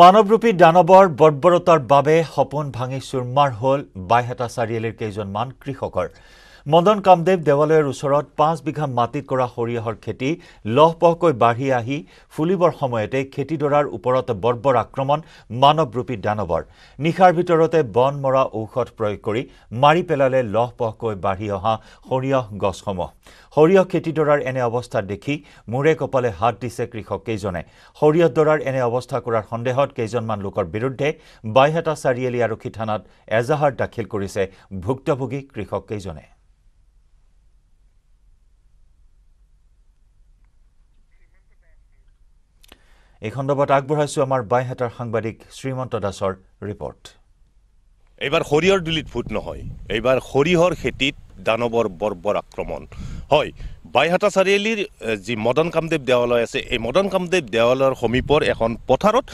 মানৱৰূপী দানৱৰ বৰ্বৰতাৰ বাবে সপোন ভাঙি চুৰমাৰ হ'ল বাইহেটা চাৰিআলিৰ কেইজনমান কৃষকৰ মদন কামদেৱ দেৱালয়ৰ ওচৰত পাঁচ বিঘা মাটিত কৰা সৰিয়হৰ খেতি লহ পহকৈ বাঢ়ি আহি ফুলিবৰ সময়তে খেতিডৰাৰ ওপৰত বৰ্বৰ আক্ৰমণ মানৱৰূপী দানৱৰ নিশাৰ ভিতৰতে বন মৰা ঔষধ প্ৰয়োগ কৰি মাৰি পেলালে লহ পহকৈ বাঢ়ি অহা সৰিয়হ গছসমূহ সৰিয়হ খেতিডৰাৰ এনে অৱস্থা দেখি মূৰে কপালে হাত দিছে কৃষককেইজনে সৰিয়হডৰাৰ এনে অৱস্থা কৰাৰ সন্দেহত কেইজনমান লোকৰ বিৰুদ্ধে বাইহাটা চাৰিআলি আৰক্ষী থানাত এজাহাৰ দাখিল কৰিছে ভুক্তভোগী কৃষককেইজনে এই সন্দৰ্ভত আগবঢ়াইছো আমাৰ বাইহাটাৰ সাংবাদিক শ্ৰীমন্ত দাসৰ ৰিপৰ্ট এইবাৰ সৰিয়হৰ দুলিত ফুট নহয় এইবাৰ সৰিয়হৰ খেতিত দানৱৰ বৰ্বৰ আক্ৰমণ হয় বাইহাটা চাৰিআলিৰ যি মদন কামদেৱ দেৱালয় আছে এই মদন কামদেৱ দেৱালয়ৰ সমীপৰ এখন পথাৰত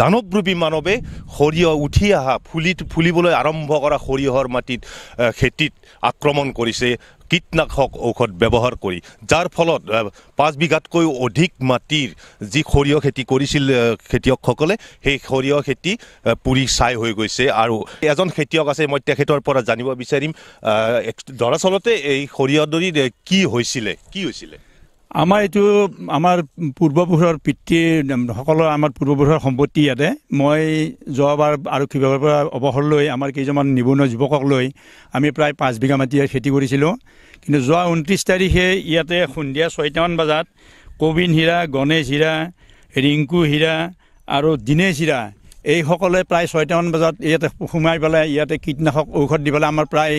দানৱ ৰূপী মানৱে সৰিয়হ উঠি অহা ফুলি ফুলিবলৈ আৰম্ভ কৰা সৰিয়হৰ মাটিত খেতিত আক্ৰমণ কৰিছে কীটনাশক ঔষধ ব্যৱহাৰ কৰি যাৰ ফলত পাঁচ বিঘাতকৈও অধিক মাটিৰ যি সৰিয়হ খেতি কৰিছিল খেতিয়কসকলে সেই সৰিয়হ খেতি পুৰি চাই হৈ গৈছে আৰু এজন খেতিয়ক আছে মই তেখেতৰ পৰা জানিব বিচাৰিম দৰাচলতে এই সৰিয়হ দৰি কি হৈছিলে কি হৈছিলে আমাৰ এইটো আমাৰ পূৰ্বপুৰুষৰ পিতৃসকলৰ আমাৰ পূৰ্বপুৰুষৰ সম্পত্তি ইয়াতে মই যোৱাবাৰ আৰক্ষী বিভাগৰ পৰা অৱসৰ লৈ আমাৰ কেইজনমান নিবনুৱা যুৱকক লৈ আমি প্ৰায় পাঁচ বিঘা মাটি খেতি কৰিছিলোঁ কিন্তু যোৱা ঊনত্ৰিছ তাৰিখে ইয়াতে সন্ধিয়া ছয়টামান বজাত কবিন হীৰা গণেশ হীৰা ৰিংকু হীৰা আৰু দিনেশ হীৰা এইসকলে প্ৰায় ছয়টামান বজাত ইয়াতে সোমাই পেলাই ইয়াতে কীটনাশক ঔষধ দি পেলাই আমাৰ প্ৰায়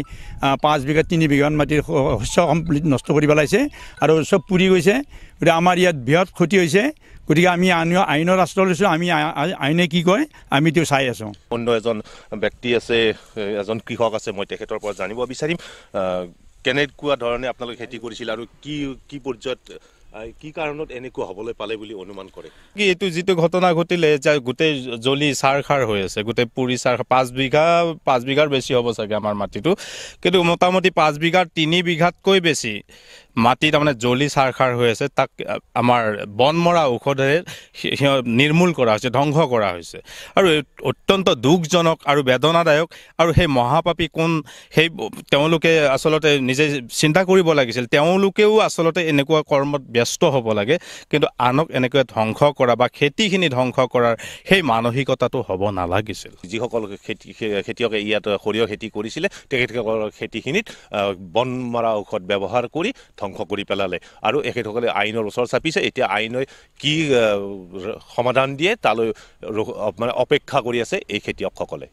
পাঁচ বিঘা তিনি বিঘামান মাটিৰ শস্য কমপ্লিট নষ্ট কৰি পেলাইছে আৰু চব পুৰি গৈছে গতিকে আমাৰ ইয়াত বৃহৎ ক্ষতি হৈছে গতিকে আমি আইনৰ আইনৰ আশ্ৰয় লৈছোঁ আমি আইনে কি কয় আমি তেওঁ চাই আছোঁ অন্য এজন ব্যক্তি আছে এজন কৃষক আছে মই তেখেতৰ পৰা জানিব বিচাৰিম কেনেকুৱা ধৰণে আপোনালোকে খেতি কৰিছিল আৰু কি কি পৰ্যায়ত কি কাৰণত এনেকুৱা হ'বলৈ পালে বুলি অনুমান কৰে কি এইটো যিটো ঘটনা ঘটিলে যে গোটেই জ্বলি চাৰ খাৰ হৈ আছে গোটেই পুৰি চাৰ খাৰ পাঁচ বিঘা পাঁচ বিঘাৰ বেছি হ'ব চাগে আমাৰ মাটিটো কিন্তু মোটামুটি পাঁচ বিঘাৰ তিনি বিঘাতকৈ বেছি মাটি তাৰমানে জ্বলি চাৰ খাৰ হৈ আছে তাক আমাৰ বন মৰা ঔষধেৰে সিহঁত নিৰ্মূল কৰা হৈছে ধ্বংস কৰা হৈছে আৰু অত্যন্ত দুখজনক আৰু বেদনাদায়ক আৰু সেই মহাপাপী কোন সেই তেওঁলোকে আচলতে নিজে চিন্তা কৰিব লাগিছিল তেওঁলোকেও আচলতে এনেকুৱা কৰ্মত ব্যস্ত ব্যস্ত হ'ব লাগে কিন্তু আনক এনেকৈ ধ্বংস কৰা বা খেতিখিনি ধ্বংস কৰাৰ সেই মানসিকতাটো হ'ব নালাগিছিল যিসকল খেতি খেতিয়কে ইয়াত সৰিয়হ খেতি কৰিছিলে তেখেতসকলৰ খেতিখিনিত বন মৰা ঔষধ ব্যৱহাৰ কৰি ধ্বংস কৰি পেলালে আৰু এখেতসকলে আইনৰ ওচৰ চাপিছে এতিয়া আইনে কি সমাধান দিয়ে তালৈ মানে অপেক্ষা কৰি আছে এই খেতিয়কসকলে